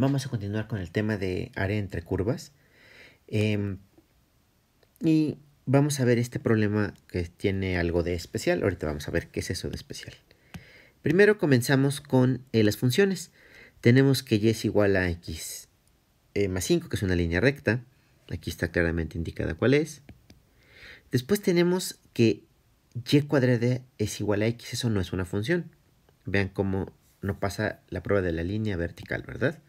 Vamos a continuar con el tema de área entre curvas. Em, y vamos a ver este problema que tiene algo de especial. Ahorita vamos a ver qué es eso de especial. Primero comenzamos con eh, las funciones. Tenemos que y es igual a x eh, más 5, que es una línea recta. Aquí está claramente indicada cuál es. Después tenemos que y cuadrada es igual a x. Eso no es una función. Vean cómo no pasa la prueba de la línea vertical, ¿verdad?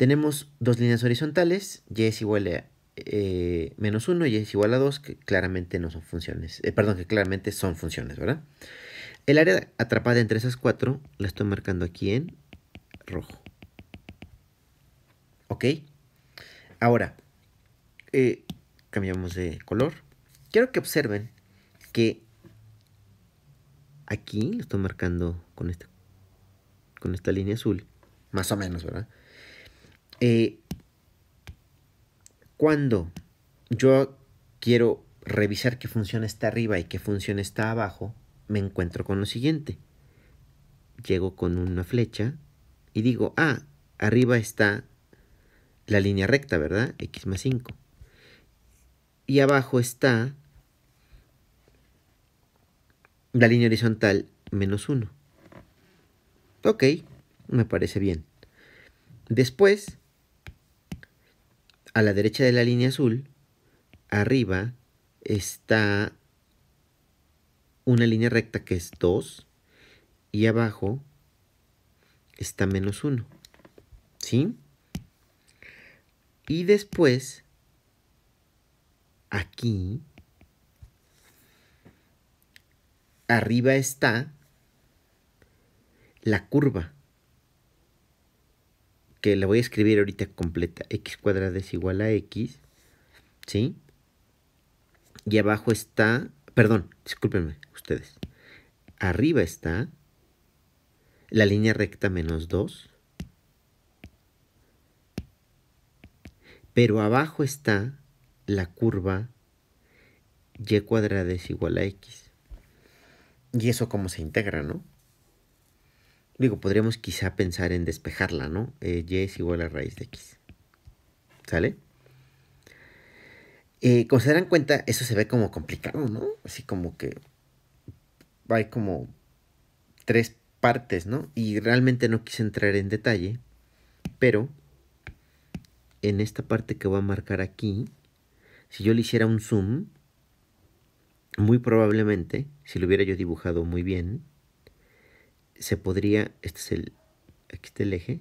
Tenemos dos líneas horizontales, y es igual a eh, menos 1 y es igual a 2, que claramente no son funciones, eh, perdón, que claramente son funciones, ¿verdad? El área atrapada entre esas cuatro la estoy marcando aquí en rojo. ¿Ok? Ahora, eh, cambiamos de color. Quiero que observen que aquí lo estoy marcando con esta, con esta línea azul, más o menos, ¿verdad? Eh, cuando yo quiero revisar qué función está arriba y qué función está abajo, me encuentro con lo siguiente. Llego con una flecha y digo, ah, arriba está la línea recta, ¿verdad? X más 5. Y abajo está la línea horizontal menos 1. Ok, me parece bien. Después a la derecha de la línea azul, arriba está una línea recta que es 2 y abajo está menos 1. ¿Sí? Y después, aquí, arriba está la curva que la voy a escribir ahorita completa, x cuadrada es igual a x, ¿sí? Y abajo está, perdón, discúlpenme ustedes, arriba está la línea recta menos 2, pero abajo está la curva y cuadrada es igual a x. Y eso cómo se integra, ¿no? Digo, podríamos quizá pensar en despejarla, ¿no? Eh, y es igual a raíz de x. ¿Sale? Eh, como se darán cuenta, eso se ve como complicado, ¿no? Así como que hay como tres partes, ¿no? Y realmente no quise entrar en detalle, pero en esta parte que voy a marcar aquí, si yo le hiciera un zoom, muy probablemente, si lo hubiera yo dibujado muy bien, se podría, este es el, el eje,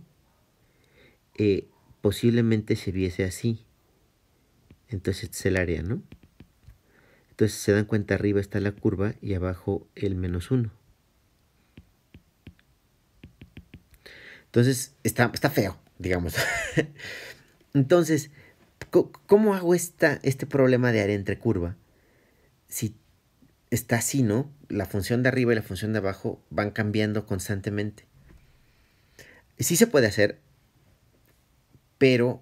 eh, posiblemente se viese así. Entonces este es el área, ¿no? Entonces se dan cuenta, arriba está la curva y abajo el menos 1. Entonces está, está feo, digamos. Entonces, ¿cómo hago este problema de área entre curva? Si está así, ¿no? La función de arriba y la función de abajo van cambiando constantemente. Sí se puede hacer, pero,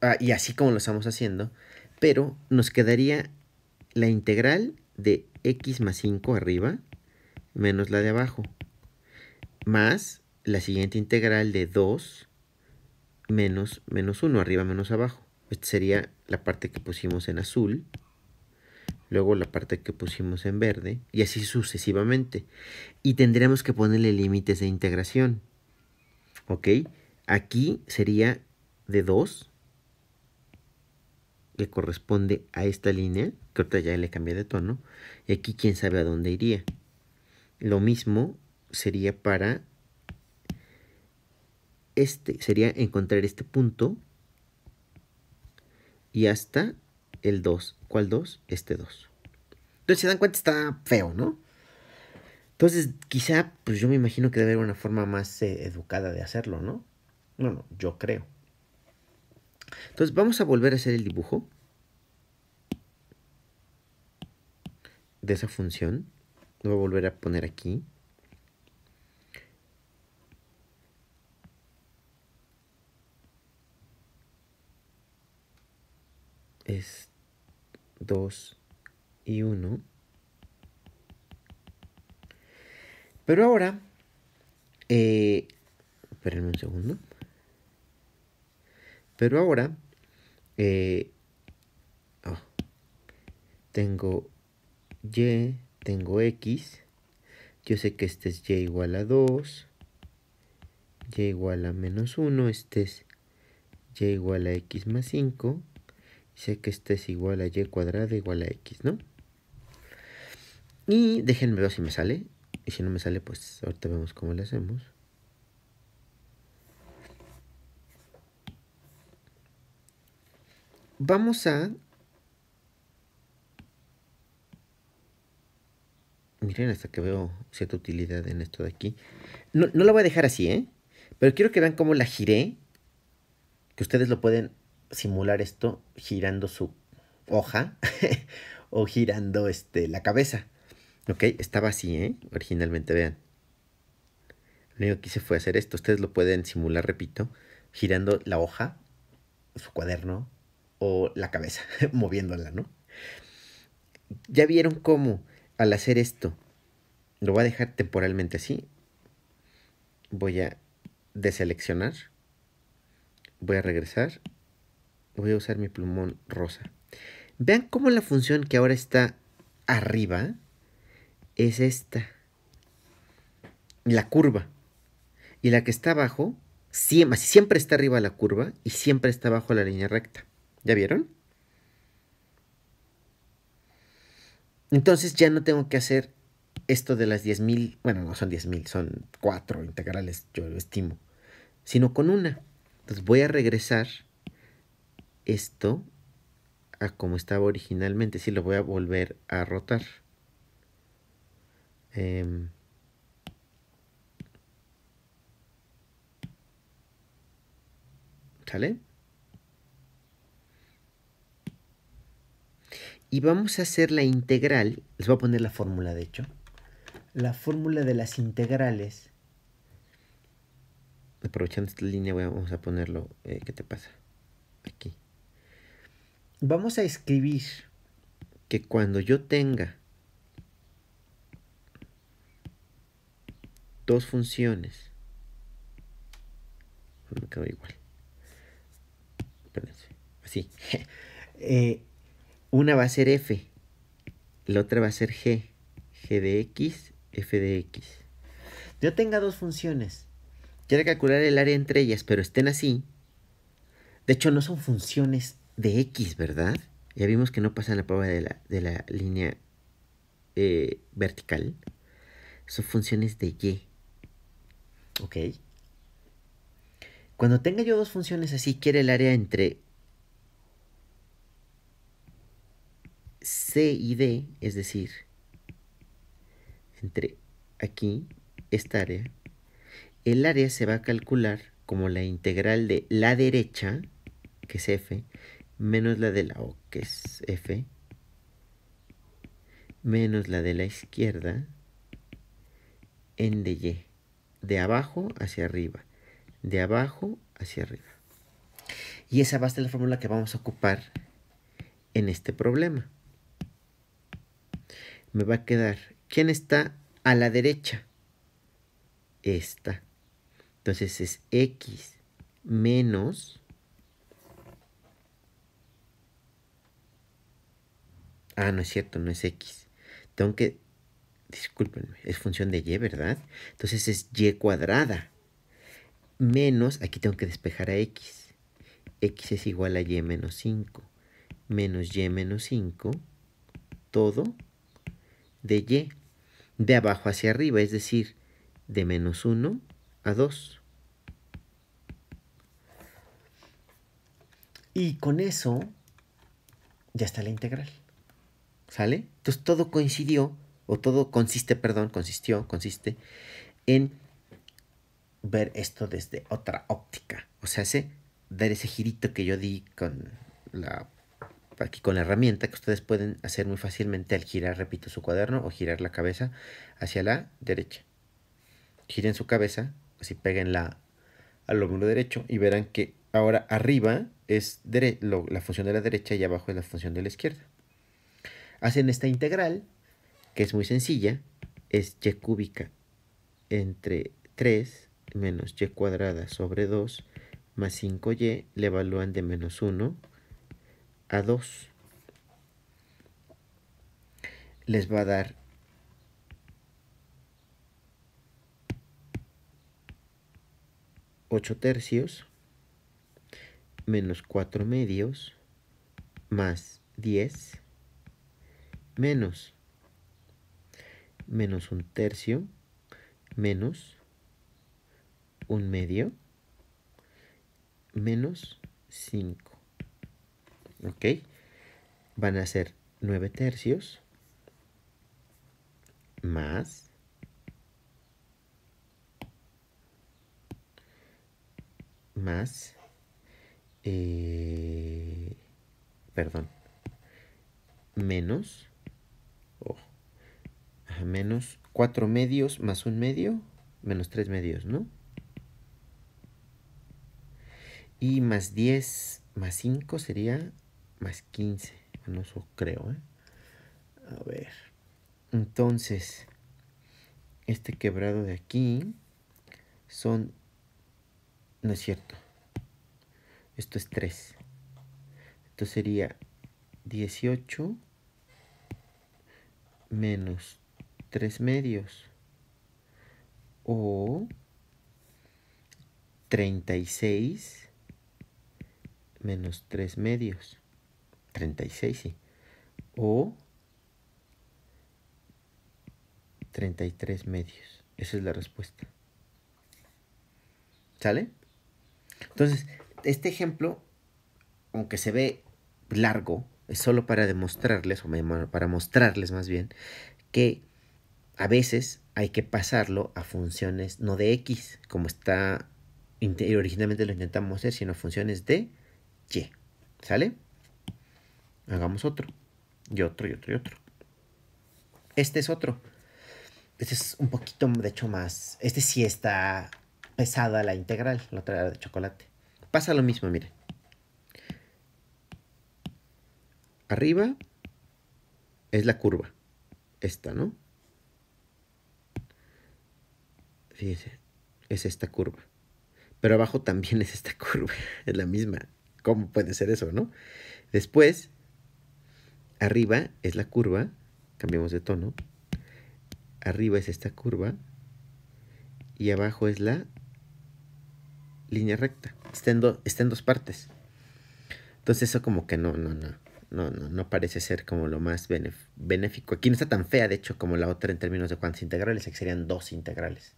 ah, y así como lo estamos haciendo, pero nos quedaría la integral de x más 5 arriba menos la de abajo, más la siguiente integral de 2 menos, menos 1, arriba menos abajo. Esta sería la parte que pusimos en azul luego la parte que pusimos en verde, y así sucesivamente. Y tendríamos que ponerle límites de integración. ¿Ok? Aquí sería de 2, que corresponde a esta línea, que ahorita ya le cambié de tono, y aquí quién sabe a dónde iría. Lo mismo sería para este, sería encontrar este punto y hasta el 2. ¿Cuál 2? Este 2. Entonces, se dan cuenta, está feo, ¿no? Entonces, quizá, pues yo me imagino que debe haber una forma más eh, educada de hacerlo, ¿no? no, yo creo. Entonces, vamos a volver a hacer el dibujo de esa función. Lo voy a volver a poner aquí. Este. 2 y 1. Pero ahora, eh, un segundo. Pero ahora, eh, ah, tengo y, tengo x. Yo sé que este es y igual a 2, y igual a menos 1, este es y igual a x más 5 sé que este es igual a y cuadrada igual a x, ¿no? Y déjenme ver si me sale. Y si no me sale, pues ahorita vemos cómo le hacemos. Vamos a... Miren hasta que veo cierta utilidad en esto de aquí. No, no la voy a dejar así, ¿eh? Pero quiero que vean cómo la giré. Que ustedes lo pueden simular esto girando su hoja o girando este, la cabeza. Ok, estaba así, ¿eh? Originalmente, vean. Lo único que hice fue hacer esto. Ustedes lo pueden simular, repito, girando la hoja, su cuaderno o la cabeza, moviéndola, ¿no? Ya vieron cómo al hacer esto, lo voy a dejar temporalmente así. Voy a deseleccionar. Voy a regresar voy a usar mi plumón rosa. Vean cómo la función que ahora está arriba es esta. La curva. Y la que está abajo, siempre, siempre está arriba la curva y siempre está abajo la línea recta. ¿Ya vieron? Entonces ya no tengo que hacer esto de las 10.000, bueno, no son 10.000, son cuatro integrales, yo lo estimo, sino con una. Entonces voy a regresar esto a como estaba originalmente. Si sí, lo voy a volver a rotar. Em, ¿Sale? Y vamos a hacer la integral. Les voy a poner la fórmula, de hecho. La fórmula de las integrales. Aprovechando esta línea, voy a, vamos a ponerlo. Eh, ¿Qué te pasa? Aquí vamos a escribir que cuando yo tenga dos funciones, pues me igual, así, eh, una va a ser f, la otra va a ser g, g de x, f de x. Yo tenga dos funciones, quiero calcular el área entre ellas, pero estén así. De hecho, no son funciones de X, ¿verdad? Ya vimos que no pasa la prueba de la, de la línea eh, vertical. Son funciones de Y. ¿Ok? Cuando tenga yo dos funciones así, quiere el área entre C y D, es decir, entre aquí, esta área, el área se va a calcular como la integral de la derecha, que es f, menos la de la O, que es F, menos la de la izquierda, en de Y, de abajo hacia arriba, de abajo hacia arriba. Y esa va a ser la fórmula que vamos a ocupar en este problema. Me va a quedar, ¿quién está a la derecha? Esta. Entonces es X menos Ah, no es cierto, no es X. Tengo que... Discúlpenme, es función de Y, ¿verdad? Entonces es Y cuadrada. Menos, aquí tengo que despejar a X. X es igual a Y menos 5. Menos Y menos 5. Todo de Y. De abajo hacia arriba, es decir, de menos 1 a 2. Y con eso ya está la integral. ¿Sale? Entonces todo coincidió, o todo consiste, perdón, consistió, consiste en ver esto desde otra óptica. O sea, ese, dar ese girito que yo di con la, aquí con la herramienta que ustedes pueden hacer muy fácilmente al girar, repito, su cuaderno o girar la cabeza hacia la derecha. Giren su cabeza, así peguenla al lóbulo derecho y verán que ahora arriba es la función de la derecha y abajo es la función de la izquierda. Hacen esta integral, que es muy sencilla, es y cúbica entre 3 menos y cuadrada sobre 2 más 5y le evalúan de menos 1 a 2. Les va a dar 8 tercios menos 4 medios más 10 menos menos un tercio menos un medio menos 5 ok van a ser nueve tercios más más eh, perdón menos menos 4 medios más 1 medio, menos 3 medios, ¿no? Y más 10 más 5 sería más 15. no eso creo, ¿eh? A ver. Entonces, este quebrado de aquí son... No es cierto. Esto es 3. Esto sería 18 menos tres medios o 36 menos 3 medios. 36, sí. O 33 medios. Esa es la respuesta. ¿Sale? Entonces, este ejemplo, aunque se ve largo, es solo para demostrarles, o para mostrarles más bien, que a veces hay que pasarlo a funciones no de x, como está originalmente lo intentamos hacer, sino funciones de y. ¿Sale? Hagamos otro. Y otro, y otro, y otro. Este es otro. Este es un poquito, de hecho, más... Este sí está pesada la integral, la otra de chocolate. Pasa lo mismo, miren. Arriba es la curva. Esta, ¿no? Fíjense, es esta curva. Pero abajo también es esta curva, es la misma. ¿Cómo puede ser eso, no? Después, arriba es la curva, cambiamos de tono. Arriba es esta curva y abajo es la línea recta. Está en, está en dos partes. Entonces eso como que no, no, no. No, no, no, parece ser como lo más benéfico. Aquí no está tan fea, de hecho, como la otra en términos de cuántas integrales, aquí serían dos integrales.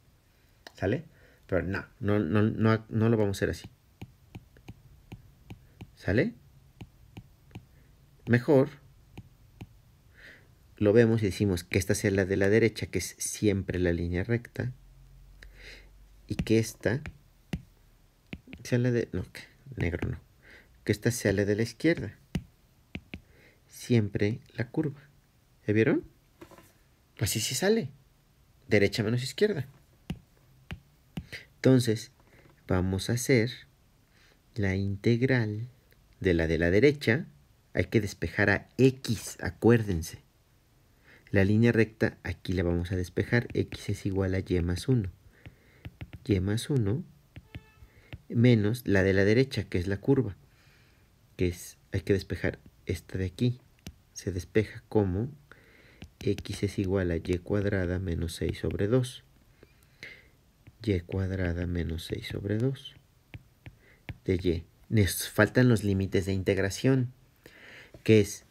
¿Sale? Pero no, no, no, no, lo vamos a hacer así. ¿Sale? Mejor lo vemos y decimos que esta sea la de la derecha, que es siempre la línea recta. Y que esta sea la de... No, negro no. Que esta sea de la izquierda. Siempre la curva. ¿Ya vieron? Así sí sale. Derecha menos izquierda. Entonces, vamos a hacer la integral de la de la derecha. Hay que despejar a x, acuérdense. La línea recta aquí la vamos a despejar. x es igual a y más 1. y más 1 menos la de la derecha, que es la curva. Que es, hay que despejar esta de aquí. Se despeja como x es igual a y cuadrada menos 6 sobre 2 y cuadrada menos 6 sobre 2 de y. Nos faltan los límites de integración, que es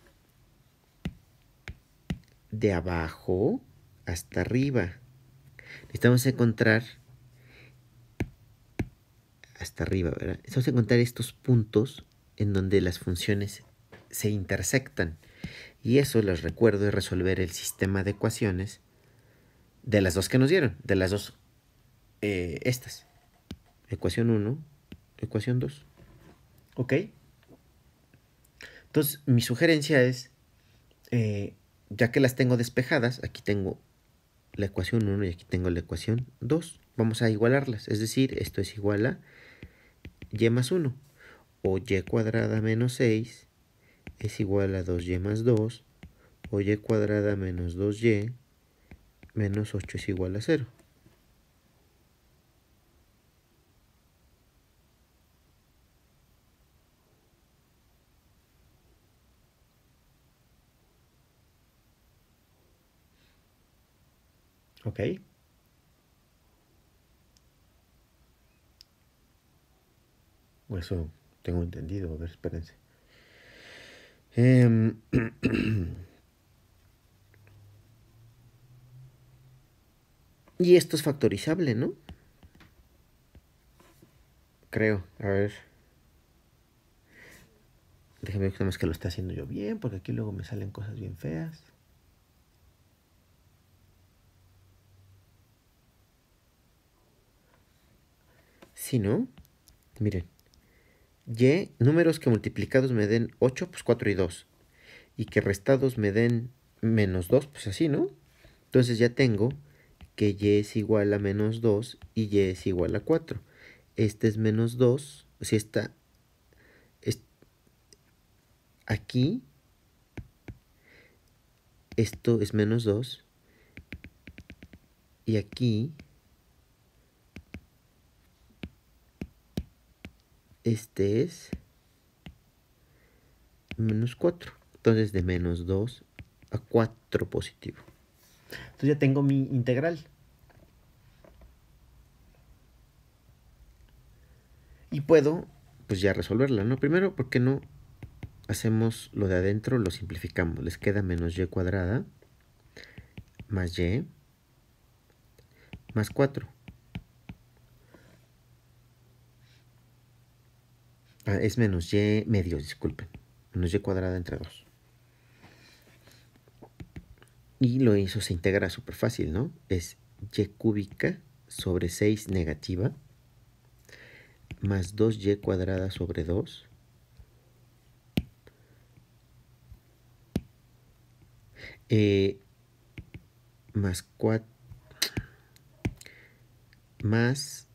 de abajo hasta arriba. Necesitamos encontrar hasta arriba, ¿verdad? Necesitamos encontrar estos puntos en donde las funciones se intersectan. Y eso, les recuerdo, es resolver el sistema de ecuaciones de las dos que nos dieron, de las dos eh, estas. Ecuación 1, ecuación 2. ¿Ok? Entonces, mi sugerencia es, eh, ya que las tengo despejadas, aquí tengo la ecuación 1 y aquí tengo la ecuación 2. Vamos a igualarlas, es decir, esto es igual a y más 1 o y cuadrada menos 6 es igual a 2y más 2 o y cuadrada menos 2y menos 8 es igual a 0. ¿ok? O eso tengo entendido, a ver, espérense. Em, y esto es factorizable, ¿no? Creo, a ver. Déjenme ver que lo está haciendo yo bien, porque aquí luego me salen cosas bien feas. Sí, ¿no? Miren. Y, números que multiplicados me den 8, pues 4 y 2. Y que restados me den menos 2, pues así, ¿no? Entonces ya tengo que y es igual a menos 2 y y es igual a 4. Este es menos 2, o sea, está aquí, esto es menos 2 y aquí este es menos 4. Entonces de menos 2 a 4 positivo. Entonces ya tengo mi integral. Y puedo, pues ya resolverla, ¿no? Primero, ¿por qué no hacemos lo de adentro? Lo simplificamos. Les queda menos y cuadrada más y más 4. Ah, es menos y medio, disculpen. Menos y cuadrada entre 2. Y lo hizo, se integra súper fácil, ¿no? Es y cúbica sobre 6 negativa más 2y cuadrada sobre 2 eh, más 4 más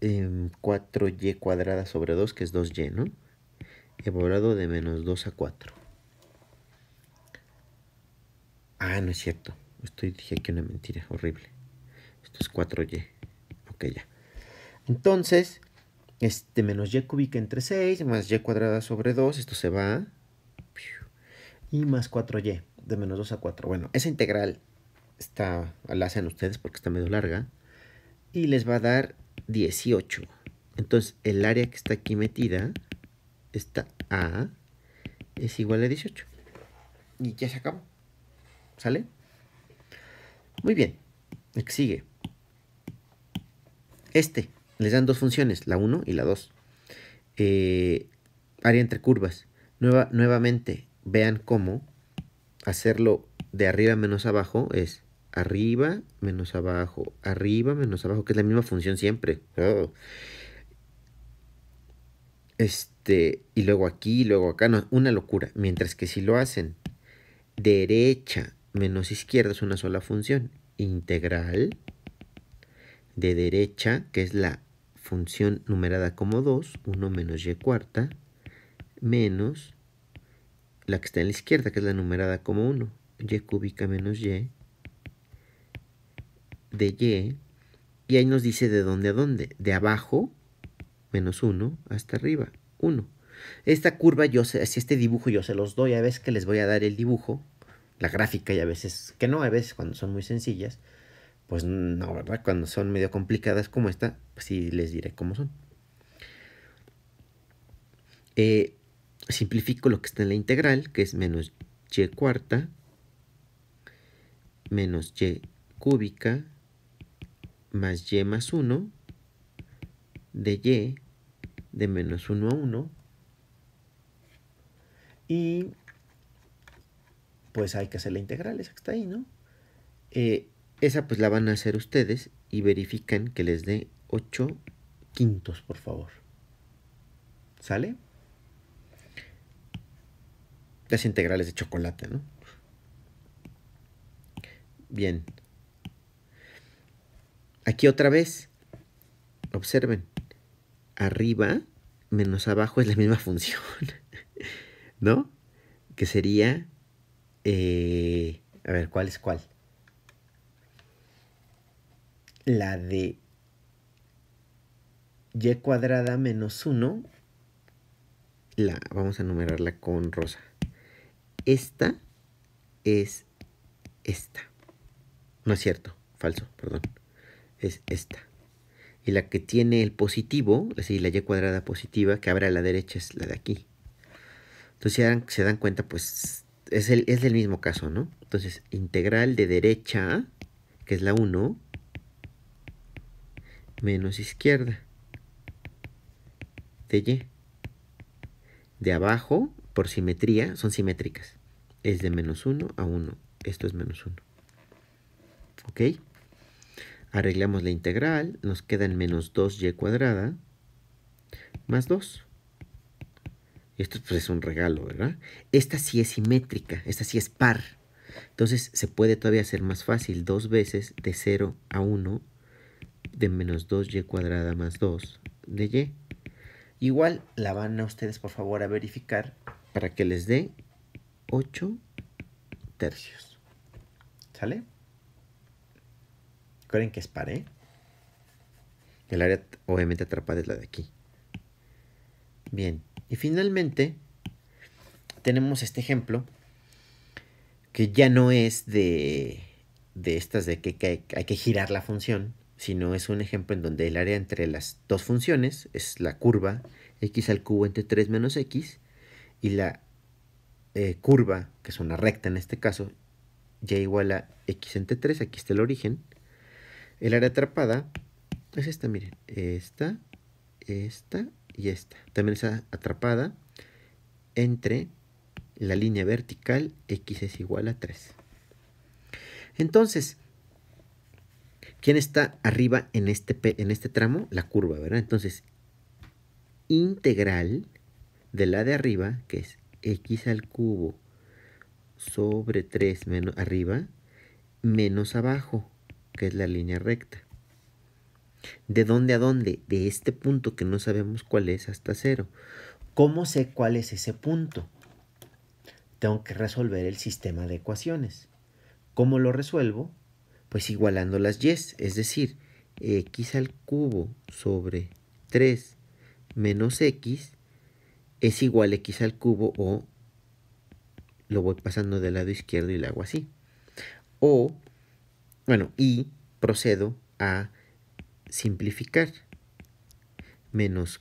4y cuadrada sobre 2, que es 2y, ¿no? Evaluado de menos 2 a 4. Ah, no es cierto. Estoy, dije aquí una mentira horrible. Esto es 4y. Ok, ya. Entonces, este menos y cúbica entre 6 más y cuadrada sobre 2, esto se va. Y más 4y, de menos 2 a 4. Bueno, esa integral está, la hacen ustedes porque está medio larga. Y les va a dar 18. Entonces, el área que está aquí metida, está A, es igual a 18. Y ya se acabó. ¿Sale? Muy bien. Sigue. Este. Les dan dos funciones, la 1 y la 2. Eh, área entre curvas. Nueva, nuevamente, vean cómo hacerlo de arriba menos abajo es arriba menos abajo, arriba menos abajo, que es la misma función siempre. Este, y luego aquí, y luego acá, no, una locura. Mientras que si lo hacen derecha menos izquierda es una sola función, integral de derecha, que es la función numerada como 2, 1 menos y cuarta, menos la que está en la izquierda, que es la numerada como 1, y cúbica menos y, de y, y ahí nos dice de dónde a dónde, de abajo, menos 1, hasta arriba, 1. Esta curva, yo si este dibujo yo se los doy, a veces que les voy a dar el dibujo, la gráfica y a veces que no, a veces cuando son muy sencillas, pues no, ¿verdad? Cuando son medio complicadas como esta, pues sí les diré cómo son. Eh, simplifico lo que está en la integral, que es menos y cuarta, menos y cúbica, más y más 1 de y de menos 1 a 1 y pues hay que hacer la integral esa que está ahí, ¿no? Eh, esa pues la van a hacer ustedes y verifican que les dé 8 quintos, por favor. ¿Sale? Las integrales de chocolate, ¿no? Bien. Aquí otra vez, observen, arriba menos abajo es la misma función, ¿no? Que sería, eh, a ver, ¿cuál es cuál? La de y cuadrada menos 1, la, vamos a numerarla con rosa. Esta es esta. No es cierto, falso, perdón es esta. Y la que tiene el positivo, es decir, la y cuadrada positiva que abre a la derecha es la de aquí. Entonces, si se dan cuenta, pues es el, es mismo caso, ¿no? Entonces, integral de derecha, que es la 1, menos izquierda de Y. De abajo, por simetría, son simétricas. Es de menos 1 a 1. Esto es menos 1. ¿Ok? Arreglamos la integral, nos queda en menos 2y cuadrada más 2. esto pues, es un regalo, ¿verdad? Esta sí es simétrica, esta sí es par. Entonces se puede todavía hacer más fácil dos veces de 0 a 1 de menos 2y cuadrada más 2 de y. Igual la van a ustedes por favor a verificar para que les dé 8 tercios. ¿Sale? ¿Creen que es paré? El área obviamente atrapada es la de aquí. Bien, y finalmente tenemos este ejemplo que ya no es de, estas de que, hay, que girar la función, sino es un ejemplo en donde el área entre las dos funciones es la curva x al cubo entre 3 menos x y la eh, curva, que es una recta en este caso, ya igual a x entre 3, aquí está el origen, el área atrapada es pues esta, miren, esta, esta y esta. También está atrapada entre la línea vertical x es igual a 3. Entonces, ¿quién está arriba en este, en este tramo? La curva, ¿verdad? Entonces, integral de la de arriba, que es x al cubo sobre 3 menos arriba, menos abajo que es la línea recta. ¿De dónde a dónde? De este punto que no sabemos cuál es hasta cero. ¿Cómo sé cuál es ese punto? Tengo que resolver el sistema de ecuaciones. ¿Cómo lo resuelvo? Pues igualando las y, es decir, x al cubo sobre 3 menos x es igual a x al cubo o lo voy pasando del lado izquierdo y lo hago así. O bueno, y procedo a simplificar. Menos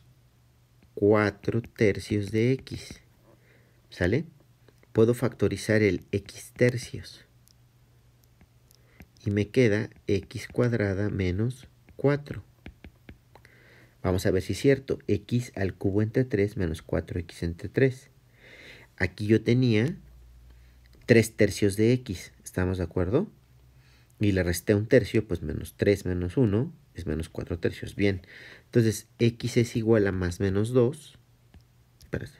4 tercios de x. ¿Sale? Puedo factorizar el x tercios. Y me queda x cuadrada menos 4. Vamos a ver si es cierto. x al cubo entre 3 menos 4x entre 3. Aquí yo tenía 3 tercios de x. ¿Estamos de acuerdo? y le resté un tercio, pues menos 3 menos 1 es menos 4 tercios. Bien, entonces x es igual a más menos 2. Espérate.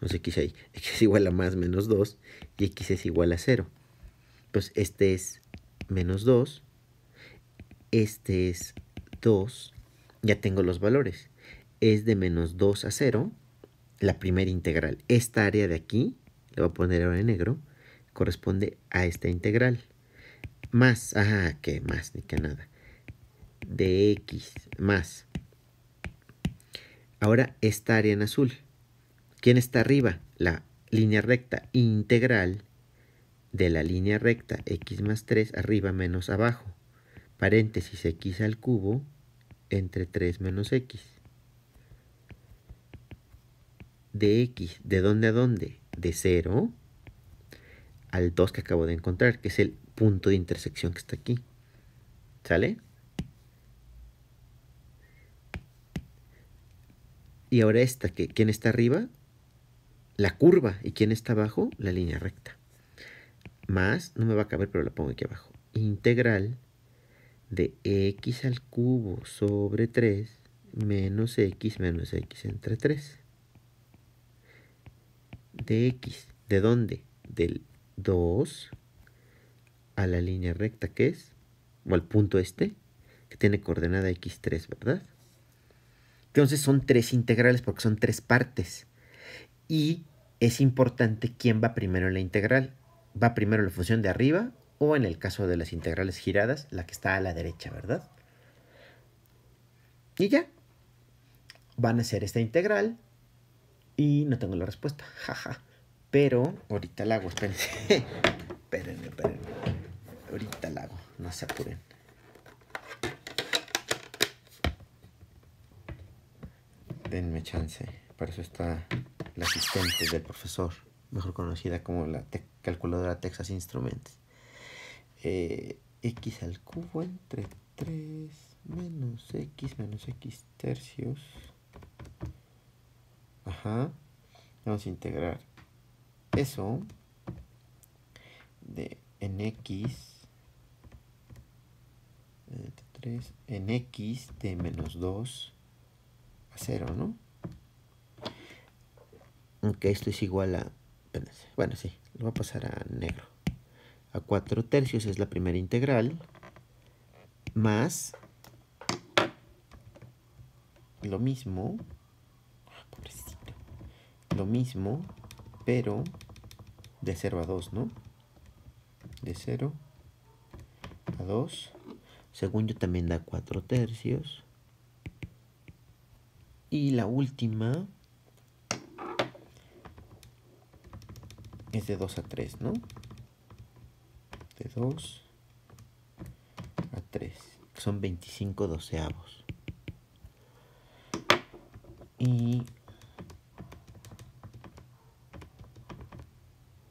No sé qué hice ahí. x es igual a más menos 2 y x es igual a 0. Pues este es menos 2. Este es 2. Ya tengo los valores. Es de menos 2 a 0 la primera integral. Esta área de aquí, le voy a poner ahora en negro, corresponde a esta integral más, ajá, que más, ni que nada, de X, más. Ahora esta área en azul, ¿quién está arriba? La línea recta integral de la línea recta x más 3 arriba menos abajo, paréntesis x al cubo entre 3 menos x. De x, ¿de dónde a dónde? De 0 al 2 que acabo de encontrar, que es el punto de intersección que está aquí. ¿Sale? Y ahora esta, que ¿quién está arriba? La curva. ¿Y quién está abajo? La línea recta. Más, no me va a caber, pero la pongo aquí abajo. Integral de x al cubo sobre 3 menos x menos x entre 3. De x. ¿De dónde? Del 2 a la línea recta que es, o al punto este, que tiene coordenada x3, ¿verdad? Entonces son tres integrales porque son tres partes. Y es importante quién va primero en la integral. ¿Va primero la función de arriba o en el caso de las integrales giradas, la que está a la derecha, ¿verdad? Y ya. Van a hacer esta integral y no tengo la respuesta, jaja. Pero ahorita la hago, espérense. espérenme, espérenme. Ahorita la hago, no se apuren. Denme chance. Para eso está la asistente del profesor, mejor conocida como la calculadora Texas Instruments. Eh, x al cubo entre 3 menos x menos x tercios. Ajá. Vamos a integrar eso de en x en x de menos 2 a 0, ¿no? Aunque esto es igual a... Bueno, sí, lo voy a pasar a negro. A 4 tercios es la primera integral. Más... Lo mismo. Ah, pobrecito. Lo mismo, pero de 0 a 2, ¿no? De 0 a 2 según yo también da 4 tercios. Y la última es de 2 a 3, ¿no? De 2 a 3, son 25 doceavos. Y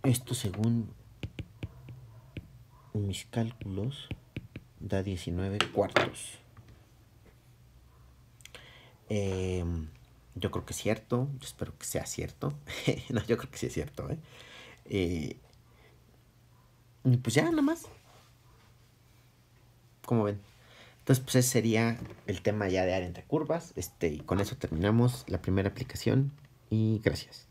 esto según mis cálculos 19 cuartos. Em, yo creo que es cierto, yo espero que sea cierto. no, yo creo que sí es cierto. ¿eh? Eh, y pues ya, nada más. Como ven. Entonces, pues ese sería el tema ya de área entre curvas. Este, y con eso terminamos la primera aplicación. Y gracias.